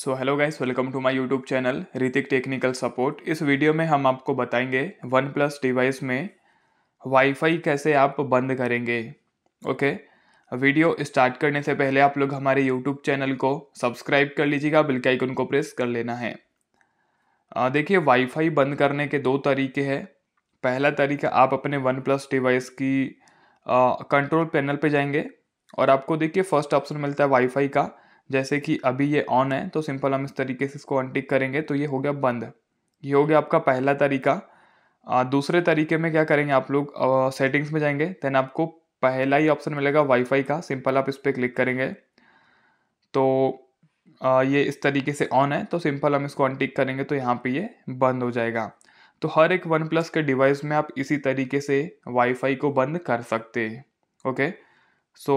so hello guys welcome to my YouTube channel Ritik technical support इस वीडियो में हम आपको बताएंगे वन प्लस डिवाइस में वाईफाई कैसे आप बंद करेंगे ओके वीडियो स्टार्ट करने से पहले आप लोग हमारे यूट्यूब चैनल को सब्सक्राइब कर लीजिएगा बिल के आइकन को प्रेस कर लेना है देखिए वाईफाई बंद करने के दो तरीके हैं पहला तरीका आप अपने वन प्लस डिवाइस की कंट्रोल पैनल पर जाएंगे और आपको देखिए फर्स्ट ऑप्शन मिलता है वाईफाई का जैसे कि अभी ये ऑन है तो सिंपल हम इस तरीके से इसको अनटिक करेंगे तो ये हो गया बंद ये हो गया आपका पहला तरीका आ, दूसरे तरीके में क्या करेंगे आप लोग सेटिंग्स में जाएंगे देन आपको पहला ही ऑप्शन मिलेगा वाईफाई का सिंपल आप इस पर क्लिक करेंगे तो आ, ये इस तरीके से ऑन है तो सिंपल हम इसको अनटिक करेंगे तो यहाँ पे ये बंद हो जाएगा तो हर एक वन प्लस के डिवाइस में आप इसी तरीके से वाईफाई को बंद कर सकते हैं ओके सो